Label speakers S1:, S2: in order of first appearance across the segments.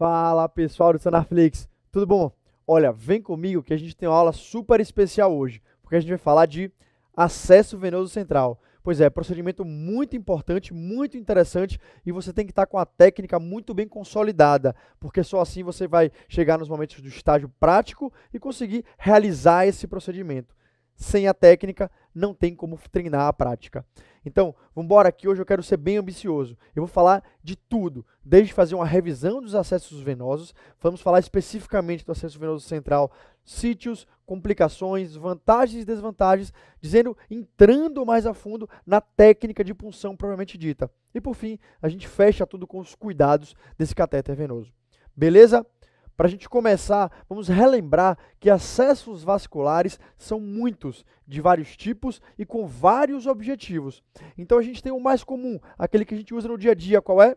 S1: Fala pessoal do Sanarflix, tudo bom? Olha, vem comigo que a gente tem uma aula super especial hoje, porque a gente vai falar de acesso venoso central. Pois é, procedimento muito importante, muito interessante e você tem que estar com a técnica muito bem consolidada, porque só assim você vai chegar nos momentos do estágio prático e conseguir realizar esse procedimento. Sem a técnica, não tem como treinar a prática. Então, vamos embora aqui hoje eu quero ser bem ambicioso. Eu vou falar de tudo, desde fazer uma revisão dos acessos venosos, vamos falar especificamente do acesso venoso central, sítios, complicações, vantagens e desvantagens, dizendo, entrando mais a fundo na técnica de punção propriamente dita. E por fim, a gente fecha tudo com os cuidados desse cateter venoso. Beleza? Para a gente começar, vamos relembrar que acessos vasculares são muitos, de vários tipos e com vários objetivos. Então a gente tem o mais comum, aquele que a gente usa no dia a dia, qual é?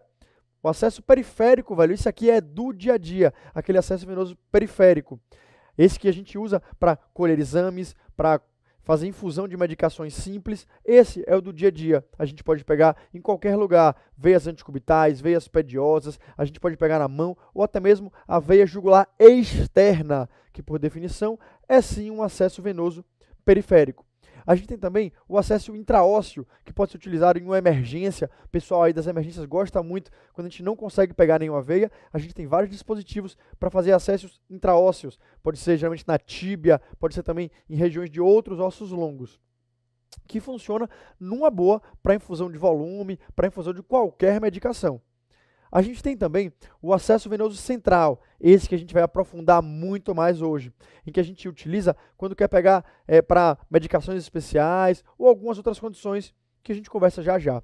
S1: O acesso periférico, velho. Isso aqui é do dia a dia, aquele acesso venoso periférico. Esse que a gente usa para colher exames, para fazer infusão de medicações simples. Esse é o do dia a dia. A gente pode pegar em qualquer lugar, veias anticubitais, veias pediosas, a gente pode pegar na mão ou até mesmo a veia jugular externa, que por definição é sim um acesso venoso periférico. A gente tem também o acesso intraósseo, que pode ser utilizado em uma emergência. O pessoal aí das emergências gosta muito quando a gente não consegue pegar nenhuma veia. A gente tem vários dispositivos para fazer acessos intraósseos. Pode ser geralmente na tíbia, pode ser também em regiões de outros ossos longos que funciona numa boa para infusão de volume, para infusão de qualquer medicação. A gente tem também o acesso venoso central, esse que a gente vai aprofundar muito mais hoje, em que a gente utiliza quando quer pegar é, eh, para medicações especiais ou algumas outras condições que a gente conversa já já.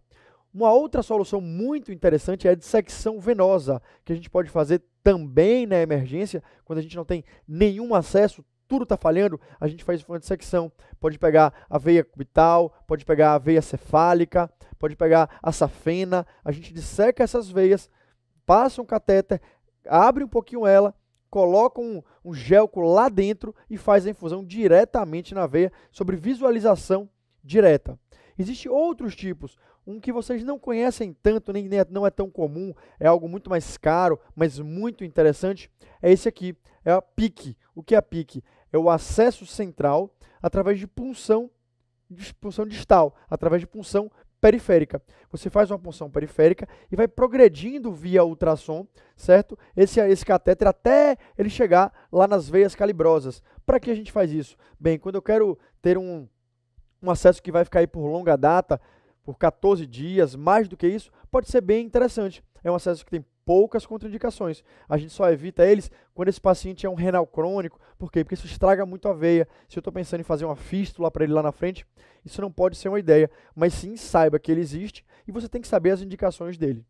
S1: Uma outra solução muito interessante é a dissecção venosa, que a gente pode fazer também na emergência, quando a gente não tem nenhum acesso, tudo está falhando, a gente faz uma dissecção. Pode pegar a veia cubital, pode pegar a veia cefálica, pode pegar a safena, a gente disseca essas veias passa um catéter, abre um pouquinho ela, coloca um, um gelco lá dentro e faz a infusão diretamente na veia, sobre visualização direta. Existem outros tipos, um que vocês não conhecem tanto, nem, nem, é, não é tão comum, é algo muito mais caro, mas muito interessante, é esse aqui, é a PIC. O que é a PIC? É o acesso central através de punção, de punção distal, através de punção periférica. Você faz uma punção periférica e vai progredindo via ultrassom, certo? Esse, esse catéter até ele chegar lá nas veias calibrosas. Para que a gente faz isso? Bem, quando eu quero ter um, um acesso que vai ficar aí por longa data, por 14 dias, mais do que isso, pode ser bem interessante. É um acesso que tem poucas contraindicações. A gente só evita eles quando esse paciente é um renal crônico. Por quê? Porque isso estraga muito a veia. Se eu estou pensando em fazer uma fístula para ele lá na frente, isso não pode ser uma ideia. Mas sim, saiba que ele existe e você tem que saber as indicações dele.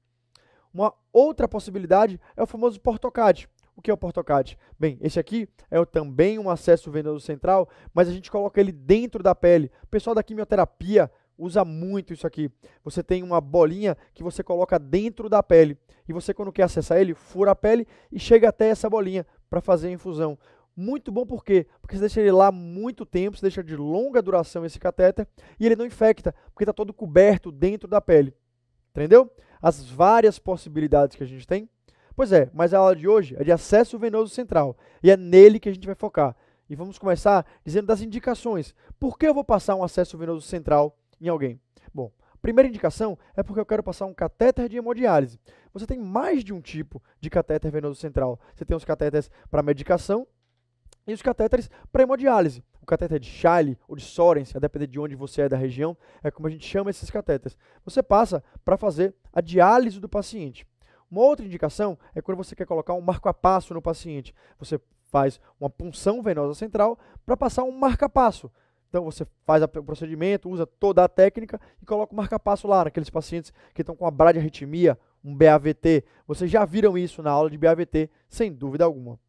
S1: Uma outra possibilidade é o famoso portocade. O que é o portocade? Bem, esse aqui é também um acesso venoso central, mas a gente coloca ele dentro da pele. O pessoal da quimioterapia usa muito isso aqui. Você tem uma bolinha que você coloca dentro da pele e você quando quer acessar ele, fura a pele e chega até essa bolinha para fazer a infusão. Muito bom por quê? Porque você deixa ele lá muito tempo, você deixa de longa duração esse catéter e ele não infecta, porque está todo coberto dentro da pele. Entendeu? As várias possibilidades que a gente tem. Pois é, mas a aula de hoje é de acesso venoso central e é nele que a gente vai focar. E vamos começar dizendo das indicações. Por que eu vou passar um acesso venoso central em alguém? Bom, primeira indicação é porque eu quero passar um catéter de hemodiálise. Você tem mais de um tipo de catéter venoso central. Você tem os catéteres para medicação e os catéteres para hemodiálise. O catéter de Schall ou de Sorens, a depender de onde você é da região, é como a gente chama esses catéteres. Você passa para fazer a diálise do paciente. Uma outra indicação é quando você quer colocar um marcapasso passo no paciente. Você faz uma punção venosa central para passar um marca-passo. Então você faz o procedimento, usa toda a técnica e coloca o marca-passo lá naqueles pacientes que estão com a bradiarritmia, um BAVT. Vocês já viram isso na aula de BAVT, sem dúvida alguma.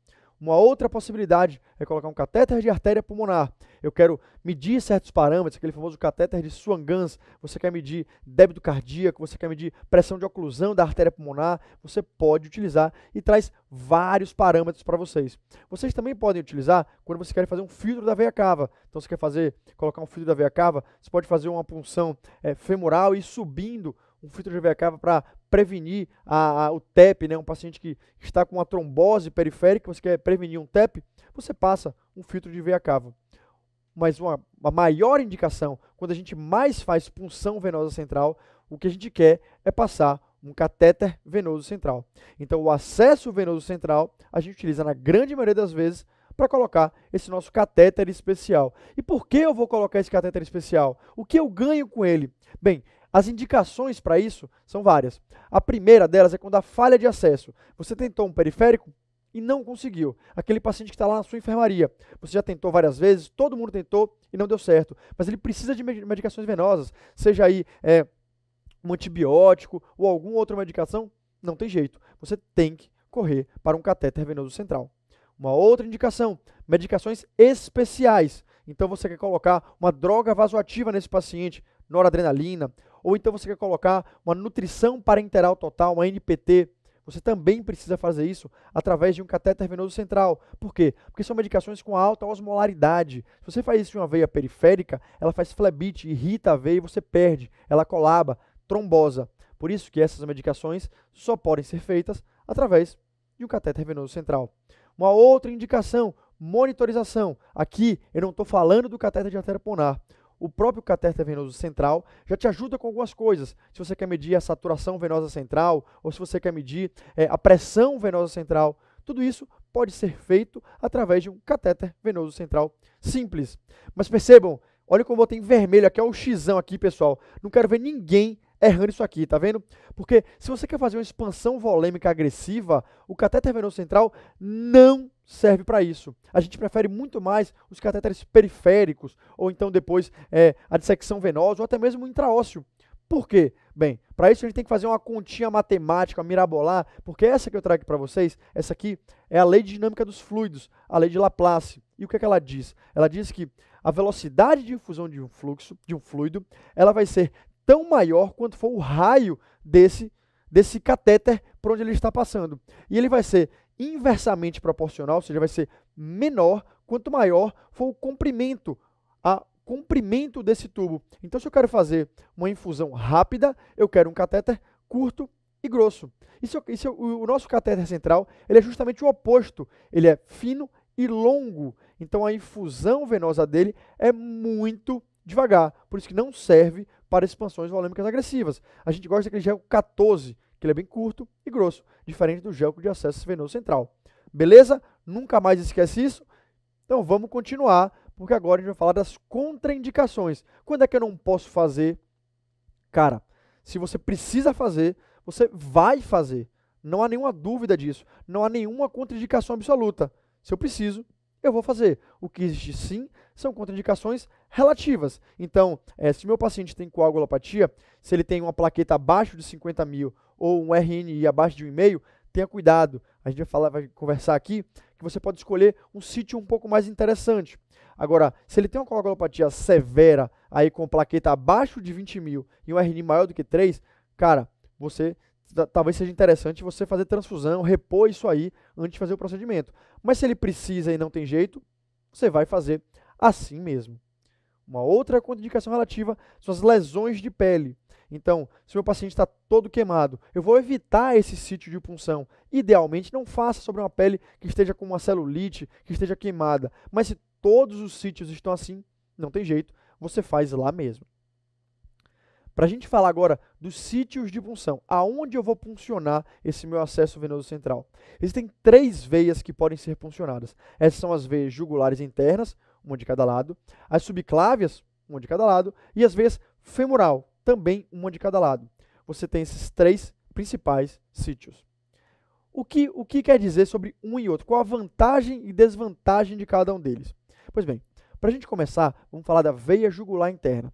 S1: Uma outra possibilidade é colocar um catéter de artéria pulmonar. Eu quero medir certos parâmetros, aquele famoso catéter de Swan-Ganz. Você quer medir débito cardíaco, você quer medir pressão de oclusão da artéria pulmonar. Você pode utilizar e traz vários parâmetros para vocês. Vocês também podem utilizar quando você quer fazer um filtro da veia cava. Então, você quer fazer, colocar um filtro da veia cava, você pode fazer uma punção é, femoral e subindo um filtro de veia cava para prevenir a, a, o TEP, né? um paciente que está com uma trombose periférica, você quer prevenir um TEP, você passa um filtro de veia cava. Mas uma, uma maior indicação, quando a gente mais faz punção venosa central, o que a gente quer é passar um catéter venoso central. Então, o acesso venoso central a gente utiliza na grande maioria das vezes para colocar esse nosso catéter especial. E por que eu vou colocar esse catéter especial? O que eu ganho com ele? Bem, as indicações para isso são várias. A primeira delas é quando há falha de acesso. Você tentou um periférico e não conseguiu. Aquele paciente que está lá na sua enfermaria. Você já tentou várias vezes, todo mundo tentou e não deu certo. Mas ele precisa de medicações venosas, seja aí é, um antibiótico ou alguma outra medicação, não tem jeito. Você tem que correr para um catéter venoso central. Uma outra indicação, medicações especiais. Então você quer colocar uma droga vasoativa nesse paciente, noradrenalina, ou então você quer colocar uma nutrição parenteral total, uma NPT, você também precisa fazer isso através de um catéter venoso central. Por quê? Porque são medicações com alta osmolaridade. Se você faz isso em uma veia periférica, ela faz flebite, irrita a veia e você perde, ela colaba, trombosa. Por isso que essas medicações só podem ser feitas através de um catéter venoso central. Uma outra indicação, monitorização. Aqui eu não estou falando do catéter de artéria pulmonar o próprio cateter venoso central já te ajuda com algumas coisas. Se você quer medir a saturação venosa central, ou se você quer medir é, a pressão venosa central, tudo isso pode ser feito através de um cateter venoso central simples. Mas percebam, olha como eu botei em vermelho aqui, é o xão aqui, pessoal. Não quero ver ninguém errando isso aqui, tá vendo? Porque se você quer fazer uma expansão volêmica agressiva, o cateter venoso central não serve para isso. A gente prefere muito mais os catéteres periféricos, ou então depois é, a dissecção venosa, ou até mesmo o intraósseo. Por quê? Bem, para isso a gente tem que fazer uma continha matemática mirabolar, porque essa que eu trago para vocês, essa aqui é a lei de dinâmica dos fluidos, a lei de Laplace. E o que, é que ela diz? Ela diz que a velocidade de infusão de um fluxo, de um fluido, ela vai ser tão maior quanto for o raio desse desse catéter por onde ele está passando. E ele vai ser inversamente proporcional, ou seja, vai ser menor quanto maior for o comprimento, a comprimento desse tubo. Então, se eu quero fazer uma infusão rápida, eu quero um catéter curto e grosso. E se eu, e se eu, o nosso catéter central ele é justamente o oposto, ele é fino e longo. Então, a infusão venosa dele é muito devagar, por isso que não serve para expansões volêmicas agressivas. A gente gosta é o 14, que ele é bem curto e grosso, diferente do gel de acesso venoso central. Beleza? Nunca mais esquece isso? Então vamos continuar, porque agora a gente vai falar das contraindicações. Quando é que eu não posso fazer? Cara, se você precisa fazer, você vai fazer. Não há nenhuma dúvida disso. Não há nenhuma contraindicação absoluta. Se eu preciso, eu vou fazer. O que existe sim são contraindicações relativas. Então, é, se meu paciente tem coagulopatia, se ele tem uma plaqueta abaixo de 50 mil ou um RNI abaixo de 1,5, tenha cuidado. A gente vai, falar, vai conversar aqui que você pode escolher um sítio um pouco mais interessante. Agora, se ele tem uma coagulopatia severa, aí com plaqueta abaixo de 20 mil e um RNI maior do que 3, cara, você talvez seja interessante você fazer transfusão, repor isso aí antes de fazer o procedimento. Mas se ele precisa e não tem jeito, você vai fazer assim mesmo. Uma outra contraindicação relativa são as lesões de pele. Então, se meu paciente está todo queimado, eu vou evitar esse sítio de punção. Idealmente, não faça sobre uma pele que esteja com uma celulite, que esteja queimada. Mas se todos os sítios estão assim, não tem jeito, você faz lá mesmo. Para a gente falar agora dos sítios de punção, aonde eu vou puncionar esse meu acesso venoso central? Existem três veias que podem ser puncionadas. Essas são as veias jugulares internas, uma de cada lado, as subclávias, uma de cada lado, e as veias femoral, também uma de cada lado. Você tem esses três principais sítios. O que, o que quer dizer sobre um e outro? Qual a vantagem e desvantagem de cada um deles? Pois bem, para a gente começar, vamos falar da veia jugular interna.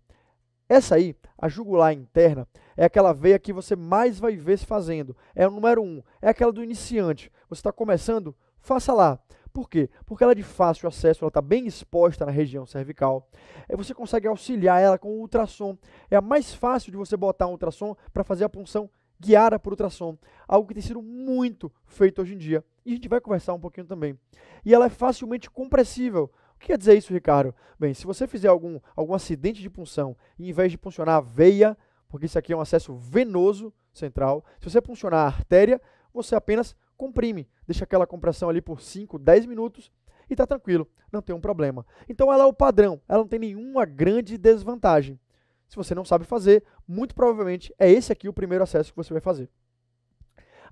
S1: Essa aí, a jugular interna, é aquela veia que você mais vai ver se fazendo. É o número um, é aquela do iniciante. Você está começando, faça lá. Por quê? Porque ela é de fácil acesso, ela está bem exposta na região cervical. É, você consegue auxiliar ela com o ultrassom. É a mais fácil de você botar um ultrassom para fazer a punção guiada por ultrassom, algo que tem sido muito feito hoje em dia. E a gente vai conversar um pouquinho também. E ela é facilmente compressível. O que quer dizer isso, Ricardo? Bem, se você fizer algum, algum acidente de punção e em vez de puncionar a veia, porque isso aqui é um acesso venoso central, se você puncionar a artéria, você apenas comprime, deixa aquela compressão ali por 5, 10 minutos e está tranquilo, não tem um problema. Então ela é o padrão, ela não tem nenhuma grande desvantagem. Se você não sabe fazer, muito provavelmente é esse aqui o primeiro acesso que você vai fazer.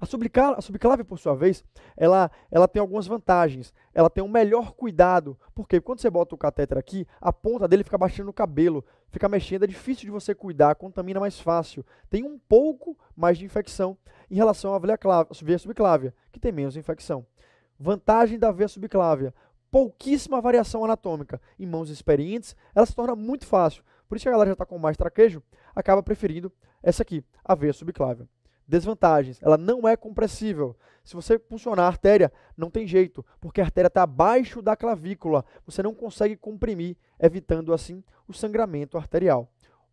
S1: A subclávia a subclave, por sua vez, ela, ela tem algumas vantagens. Ela tem um melhor cuidado, porque quando você bota o catéter aqui, a ponta dele fica baixando no cabelo, fica mexendo, é difícil de você cuidar, contamina mais fácil. Tem um pouco mais de infecção em relação à veia subclávia, que tem menos infecção. Vantagem da veia subclávia, pouquíssima variação anatômica. Em mãos experientes, ela se torna muito fácil. Por isso que a galera já está com mais traquejo, acaba preferindo essa aqui, a veia subclávia. Desvantagens: ela não é compressível. Se você funcionar a artéria, não tem jeito, porque a artéria está abaixo da clavícula. Você não consegue comprimir, evitando assim o sangramento arterial.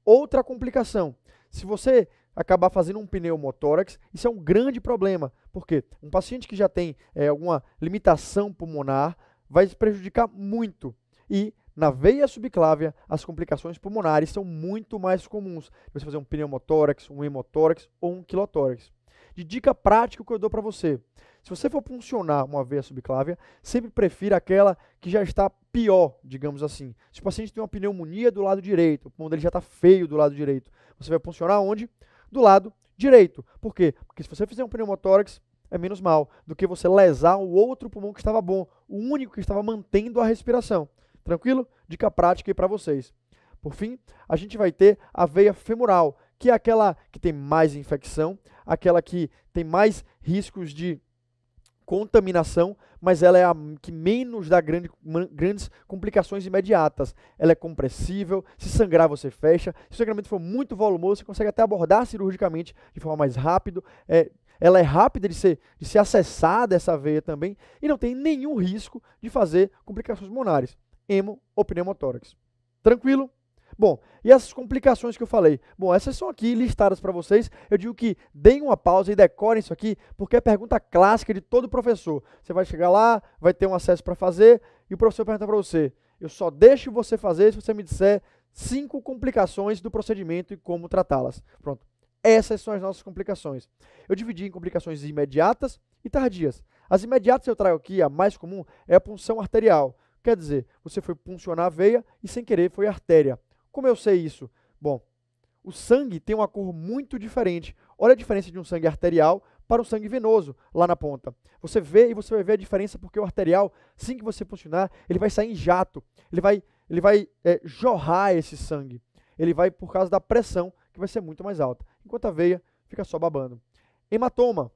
S1: Outra complicação: se você acabar fazendo um pneumotórax, isso é um grande problema, porque um paciente que já tem é, alguma limitação pulmonar vai se prejudicar muito. E na veia subclávia, as complicações pulmonares são muito mais comuns. Você fazer um pneumotórax, um hemotórax ou um quilotórax. De dica prática que eu dou para você. Se você for funcionar uma veia subclávia, sempre prefira aquela que já está pior, digamos assim. Se o paciente tem uma pneumonia do lado direito, o pulmão dele já está feio do lado direito, você vai funcionar onde? Do lado direito. Por quê? Porque se você fizer um pneumotórax, é menos mal do que você lesar o outro pulmão que estava bom, o único que estava mantendo a respiração. Tranquilo? Dica prática aí para vocês. Por fim, a gente vai ter a veia femoral, que é aquela que tem mais infecção, aquela que tem mais riscos de contaminação, mas ela é a que menos dá grande, grandes complicações imediatas. Ela é compressível, se sangrar você fecha, se o sangramento for muito volumoso, você consegue até abordar cirurgicamente de forma mais rápida, é, ela é rápida de ser, de ser acessada essa veia também e não tem nenhum risco de fazer complicações pulmonares hemo ou pneumotórax. Tranquilo? Bom, e essas complicações que eu falei? Bom, essas são aqui listadas para vocês. Eu digo que deem uma pausa e decorem isso aqui, porque é pergunta clássica de todo professor. Você vai chegar lá, vai ter um acesso para fazer, e o professor pergunta para você: eu só deixo você fazer se você me disser cinco complicações do procedimento e como tratá-las. Pronto. Essas são as nossas complicações. Eu dividi em complicações imediatas e tardias. As imediatas eu trago aqui, a mais comum é a punção arterial. Quer dizer, você foi puncionar a veia e sem querer foi artéria. Como eu sei isso? Bom, o sangue tem uma cor muito diferente. Olha a diferença de um sangue arterial para um sangue venoso lá na ponta. Você vê e você vai ver a diferença porque o arterial, assim que você funcionar, ele vai sair em jato, ele vai, ele vai é, jorrar esse sangue. Ele vai por causa da pressão, que vai ser muito mais alta. Enquanto a veia fica só babando. Hematoma.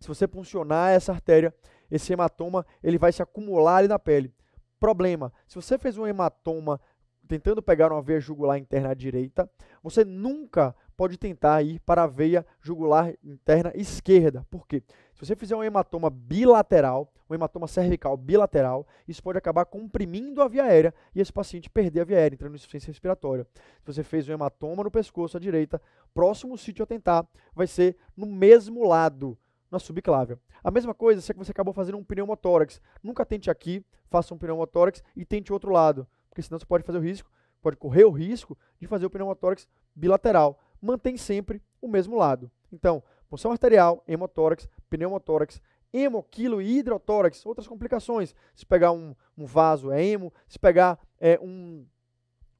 S1: Se você puncionar essa artéria, esse hematoma ele vai se acumular ali na pele. Problema: se você fez um hematoma tentando pegar uma veia jugular interna à direita, você nunca pode tentar ir para a veia jugular interna esquerda. Por quê? Se você fizer um hematoma bilateral, um hematoma cervical bilateral, isso pode acabar comprimindo a via aérea e esse paciente perder a via aérea, entrando em insuficiência respiratória. Se você fez um hematoma no pescoço à direita, próximo sítio a tentar vai ser no mesmo lado na subclávia. A mesma coisa se é você acabou fazendo um pneumotórax. Nunca tente aqui, faça um pneumotórax e tente outro lado, porque senão você pode fazer o risco, pode correr o risco de fazer o pneumotórax bilateral. Mantém sempre o mesmo lado. Então, função arterial, hemotórax, pneumotórax, hemoquilo e hidrotórax, outras complicações. Se pegar um, um vaso, é hemo. Se pegar é, um,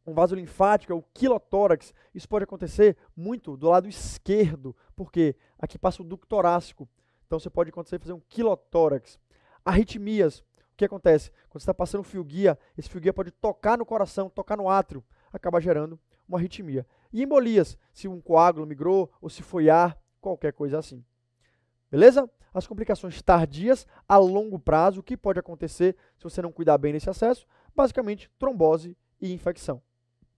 S1: um vaso linfático, é o quilotórax. Isso pode acontecer muito do lado esquerdo, porque aqui passa o ducto torácico. Então você pode acontecer fazer um quilotórax. Arritmias. O que acontece? Quando você está passando um fio guia, esse fio guia pode tocar no coração, tocar no átrio, acabar gerando uma arritmia. E embolias, se um coágulo migrou ou se foi ar, qualquer coisa assim. Beleza? As complicações tardias a longo prazo, o que pode acontecer se você não cuidar bem nesse acesso? Basicamente, trombose e infecção.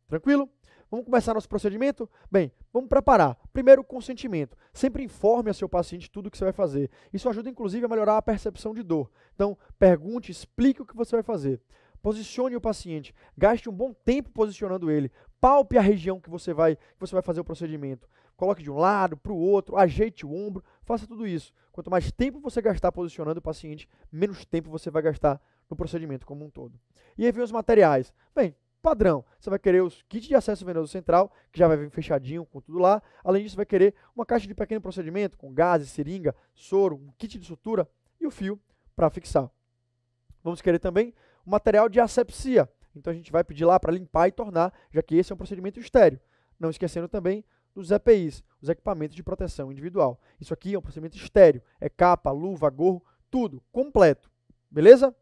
S1: Tranquilo? Vamos começar nosso procedimento? Bem, vamos preparar. Primeiro, o consentimento. Sempre informe a seu paciente tudo o que você vai fazer. Isso ajuda, inclusive, a melhorar a percepção de dor. Então, pergunte, explique o que você vai fazer. Posicione o paciente, gaste um bom tempo posicionando ele, palpe a região que você vai, que você vai fazer o procedimento. Coloque de um lado para o outro, ajeite o ombro, faça tudo isso. Quanto mais tempo você gastar posicionando o paciente, menos tempo você vai gastar no procedimento como um todo. E aí vem os materiais. Bem, padrão. Você vai querer os kits de acesso venoso central, que já vai vir fechadinho com tudo lá. Além disso, vai querer uma caixa de pequeno procedimento com gases, seringa, soro, um kit de sutura e o fio para fixar. Vamos querer também o material de asepsia. Então a gente vai pedir lá para limpar e tornar, já que esse é um procedimento estéreo. Não esquecendo também dos EPIs, os equipamentos de proteção individual. Isso aqui é um procedimento estéreo, é capa, luva, gorro, tudo completo. Beleza?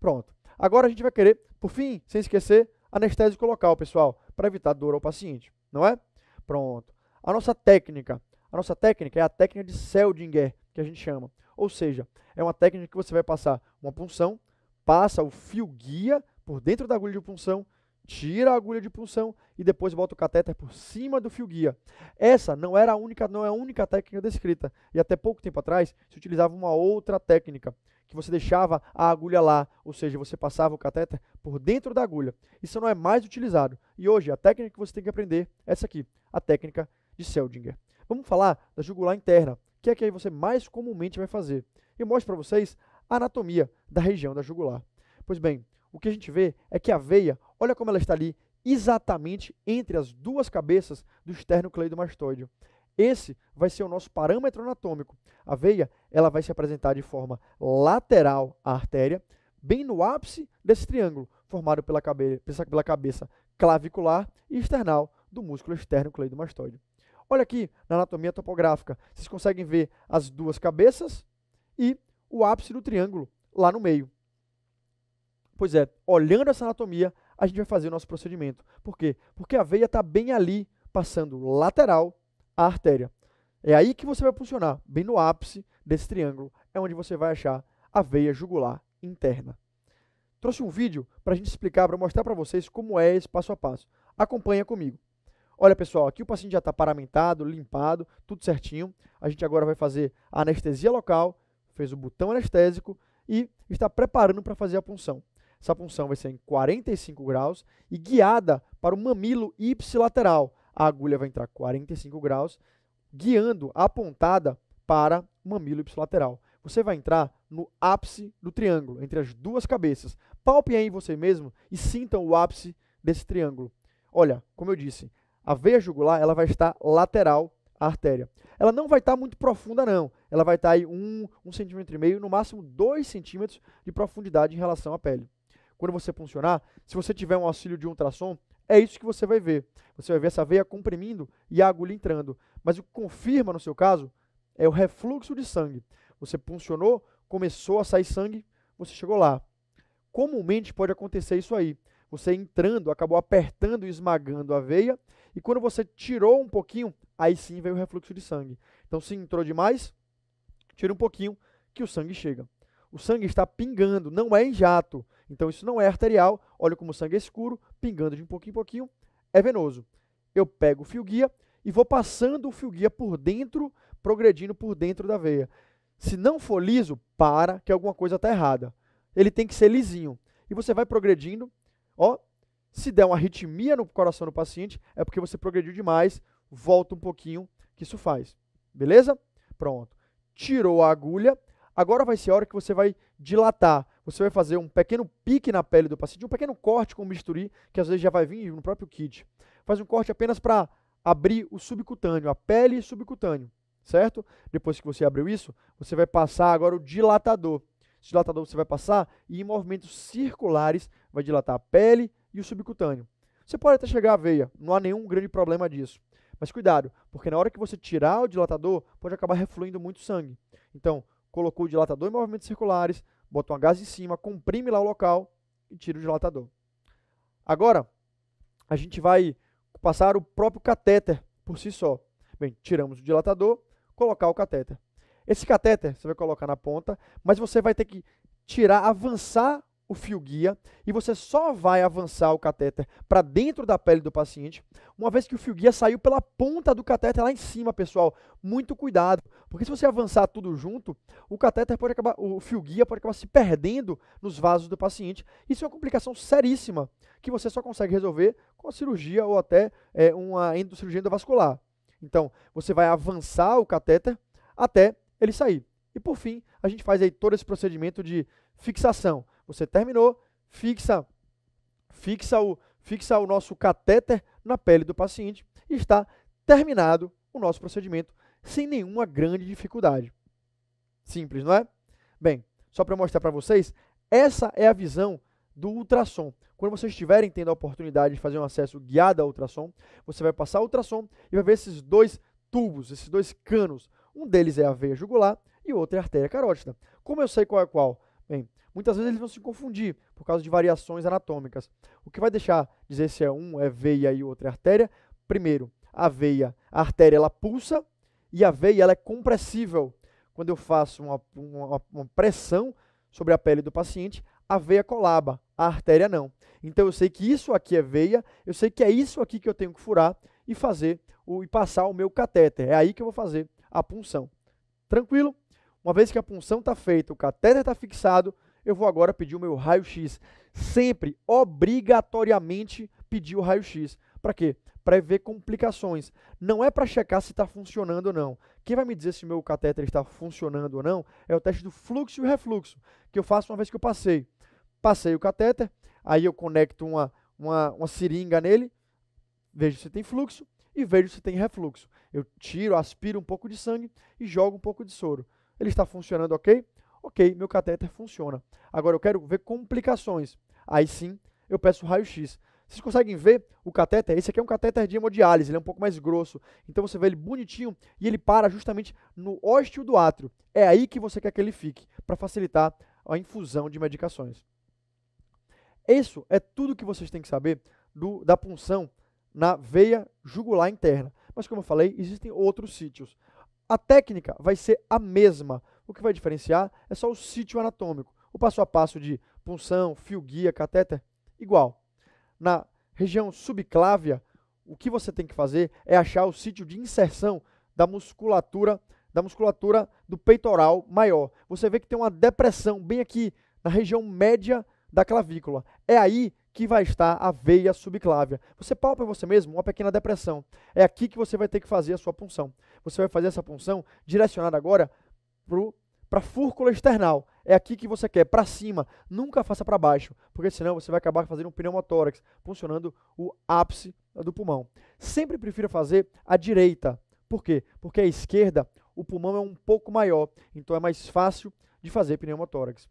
S1: Pronto. Agora a gente vai querer, por fim, sem esquecer, anestésico local, pessoal, para evitar dor ao paciente, não é? Pronto. A nossa técnica, a nossa técnica é a técnica de Seldinger, que a gente chama. Ou seja, é uma técnica que você vai passar uma punção, passa o fio guia por dentro da agulha de punção, tira a agulha de punção e depois bota o catéter por cima do fio guia. Essa não era a única, não é a única técnica descrita. E até pouco tempo atrás se utilizava uma outra técnica, que você deixava a agulha lá, ou seja, você passava o cateter por dentro da agulha. Isso não é mais utilizado. E hoje a técnica que você tem que aprender é essa aqui, a técnica de Seldinger. Vamos falar da jugular interna, que é a que você mais comumente vai fazer. Eu mostro para vocês a anatomia da região da jugular. Pois bem, o que a gente vê é que a veia, olha como ela está ali exatamente entre as duas cabeças do esternocleidomastoide. Esse vai ser o nosso parâmetro anatômico. A veia ela vai se apresentar de forma lateral à artéria, bem no ápice desse triângulo, formado pela cabeça, pela cabeça clavicular e external do músculo externo cleidomastoide. Olha aqui na anatomia topográfica, vocês conseguem ver as duas cabeças e o ápice do triângulo lá no meio. Pois é, olhando essa anatomia, a gente vai fazer o nosso procedimento. Por quê? Porque a veia está bem ali, passando lateral a artéria. É aí que você vai funcionar, bem no ápice desse triângulo, é onde você vai achar a veia jugular interna. Trouxe um vídeo para a gente explicar, para mostrar para vocês como é esse passo a passo. Acompanha comigo. Olha, pessoal, aqui o paciente já está paramentado, limpado, tudo certinho. A gente agora vai fazer a anestesia local, fez o botão anestésico e está preparando para fazer a punção. Essa punção vai ser em 45 graus e guiada para o mamilo ipsilateral, a agulha vai entrar 45 graus, guiando apontada para para mamilo ipsilateral. Você vai entrar no ápice do triângulo, entre as duas cabeças. Palpem aí você mesmo e sintam o ápice desse triângulo. Olha, como eu disse, a veia jugular ela vai estar lateral à artéria. Ela não vai estar muito profunda, não. Ela vai estar aí 1 um, um centímetro e meio, no máximo 2 centímetros de profundidade em relação à pele. Quando você funcionar, se você tiver um auxílio de ultrassom, é isso que você vai ver. Você vai ver essa veia comprimindo e a agulha entrando. Mas o que confirma no seu caso é o refluxo de sangue. Você puncionou, começou a sair sangue, você chegou lá. Comumente pode acontecer isso aí. Você entrando, acabou apertando e esmagando a veia, e quando você tirou um pouquinho, aí sim veio o refluxo de sangue. Então, se entrou demais, tira um pouquinho que o sangue chega. O sangue está pingando, não é em jato. Então isso não é arterial, olha como o sangue é escuro, pingando de um pouquinho em pouquinho, é venoso. Eu pego o fio guia e vou passando o fio guia por dentro, progredindo por dentro da veia. Se não for liso, para que alguma coisa está errada. Ele tem que ser lisinho. E você vai progredindo, ó, se der uma arritmia no coração do paciente, é porque você progrediu demais, volta um pouquinho, que isso faz. Beleza? Pronto. Tirou a agulha, agora vai ser a hora que você vai dilatar você vai fazer um pequeno pique na pele do paciente, um pequeno corte com o bisturi, que às vezes já vai vir no próprio kit. Faz um corte apenas para abrir o subcutâneo, a pele subcutâneo, certo? Depois que você abriu isso, você vai passar agora o dilatador. Esse dilatador você vai passar e em movimentos circulares vai dilatar a pele e o subcutâneo. Você pode até chegar à veia, não há nenhum grande problema disso. Mas cuidado, porque na hora que você tirar o dilatador, pode acabar refluindo muito sangue. Então, colocou o dilatador em movimentos circulares, bota uma gás em cima, comprime lá o local e tira o dilatador. Agora, a gente vai passar o próprio catéter por si só. Bem, tiramos o dilatador, colocar o catéter. Esse catéter você vai colocar na ponta, mas você vai ter que tirar, avançar o fio guia e você só vai avançar o catéter para dentro da pele do paciente, uma vez que o fio guia saiu pela ponta do catéter lá em cima, pessoal. Muito cuidado, porque se você avançar tudo junto, o catéter pode acabar, o fio guia pode acabar se perdendo nos vasos do paciente. Isso é uma complicação seríssima que você só consegue resolver com a cirurgia ou até é, uma endocirurgia endovascular. Então, você vai avançar o catéter até ele sair. E por fim, a gente faz aí todo esse procedimento de fixação você terminou, fixa, fixa o, fixa o nosso catéter na pele do paciente e está terminado o nosso procedimento sem nenhuma grande dificuldade. Simples, não é? Bem, só para mostrar para vocês, essa é a visão do ultrassom. Quando vocês estiverem tendo a oportunidade de fazer um acesso guiado a ultrassom, você vai passar o ultrassom e vai ver esses dois tubos, esses dois canos. Um deles é a veia jugular e o outro é a artéria carótida. Como eu sei qual é qual? muitas vezes eles vão se confundir por causa de variações anatômicas. O que vai deixar dizer se é um é veia e outro é artéria? Primeiro, a veia, a artéria, ela pulsa e a veia ela é compressível. Quando eu faço uma, uma, uma pressão sobre a pele do paciente, a veia colaba, a artéria não. Então eu sei que isso aqui é veia, eu sei que é isso aqui que eu tenho que furar e fazer o, e passar o meu catéter. É aí que eu vou fazer a punção. Tranquilo? Uma vez que a punção está feita, o catéter está fixado, eu vou agora pedir o meu raio-x. Sempre, obrigatoriamente, pedir o raio-x. Para quê? Para ver complicações. Não é para checar se está funcionando ou não. Quem vai me dizer se o meu catéter está funcionando ou não é o teste do fluxo e refluxo, que eu faço uma vez que eu passei. Passei o catéter, aí eu conecto uma, uma, uma seringa nele, vejo se tem fluxo e vejo se tem refluxo. Eu tiro, aspiro um pouco de sangue e jogo um pouco de soro. Ele está funcionando ok? ok, meu catéter funciona. Agora eu quero ver complicações. Aí sim, eu peço raio-x. Vocês conseguem ver o catéter? Esse aqui é um catéter de hemodiálise, ele é um pouco mais grosso. Então você vê ele bonitinho e ele para justamente no hóstio do átrio. É aí que você quer que ele fique, para facilitar a infusão de medicações. Isso é tudo que vocês têm que saber do, da punção na veia jugular interna. Mas como eu falei, existem outros sítios. A técnica vai ser a mesma, o que vai diferenciar é só o sítio anatômico. O passo a passo de punção, fio guia, catéter, igual. Na região subclávia, o que você tem que fazer é achar o sítio de inserção da musculatura da musculatura do peitoral maior. Você vê que tem uma depressão bem aqui na região média da clavícula. É aí que vai estar a veia subclávia. Você palpa você mesmo uma pequena depressão. É aqui que você vai ter que fazer a sua punção. Você vai fazer essa punção direcionada agora para a fúrcula external. É aqui que você quer, para cima, nunca faça para baixo, porque senão você vai acabar fazendo um pneumotórax, funcionando o ápice do pulmão. Sempre prefira fazer à direita. Por quê? Porque à esquerda o pulmão é um pouco maior, então é mais fácil de fazer pneumotórax.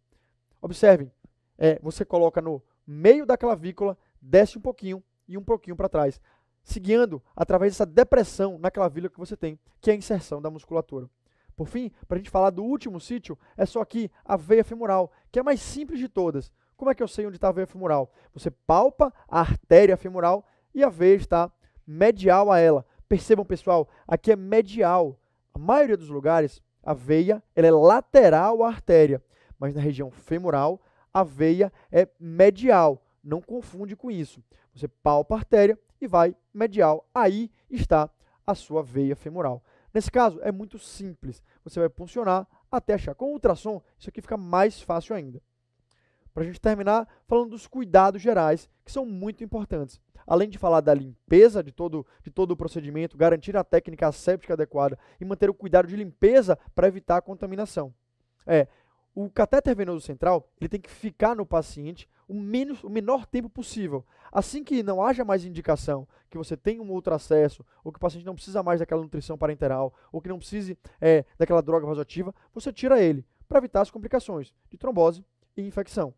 S1: Observem, é, você coloca no meio da clavícula, desce um pouquinho e um pouquinho para trás, seguindo através dessa depressão na clavícula que você tem, que é a inserção da musculatura. Por fim, para a gente falar do último sítio, é só aqui a veia femoral, que é a mais simples de todas. Como é que eu sei onde está a veia femoral? Você palpa a artéria femoral e a veia está medial a ela. Percebam, pessoal, aqui é medial. A maioria dos lugares, a veia ela é lateral à artéria, mas na região femoral, a veia é medial. Não confunde com isso. Você palpa a artéria e vai medial. Aí está a sua veia femoral. Nesse caso, é muito simples. Você vai puncionar até achar. Com o ultrassom, isso aqui fica mais fácil ainda. Para a gente terminar, falando dos cuidados gerais, que são muito importantes. Além de falar da limpeza de todo, de todo o procedimento, garantir a técnica asséptica adequada e manter o cuidado de limpeza para evitar a contaminação. É, o catéter venoso central ele tem que ficar no paciente o, menos, o menor tempo possível. Assim que não haja mais indicação que você tem um outro acesso, ou que o paciente não precisa mais daquela nutrição parenteral, ou que não precise é, daquela droga vasoativa, você tira ele para evitar as complicações de trombose e infecção.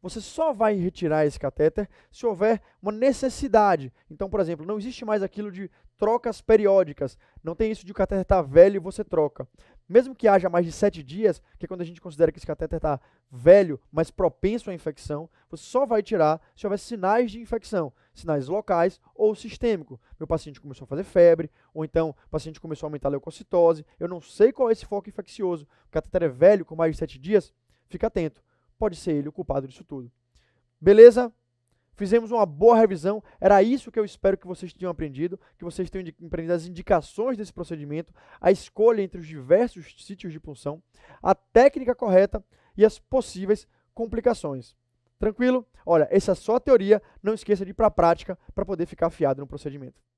S1: Você só vai retirar esse catéter se houver uma necessidade. Então, por exemplo, não existe mais aquilo de trocas periódicas. Não tem isso de o catéter estar tá velho e você troca mesmo que haja mais de 7 dias, que é quando a gente considera que esse catéter está velho, mas propenso à infecção, você só vai tirar se houver sinais de infecção, sinais locais ou sistêmico. Meu paciente começou a fazer febre, ou então o paciente começou a aumentar a leucocitose, eu não sei qual é esse foco infeccioso. O catéter é velho, com mais de 7 dias, fica atento. Pode ser ele o culpado disso tudo. Beleza? fizemos uma boa revisão. Era isso que eu espero que vocês tenham aprendido, que vocês tenham aprendido as indicações desse procedimento, a escolha entre os diversos sítios de punção, a técnica correta e as possíveis complicações. Tranquilo? Olha, essa é só a teoria, não esqueça de ir para a prática para poder ficar afiado no procedimento.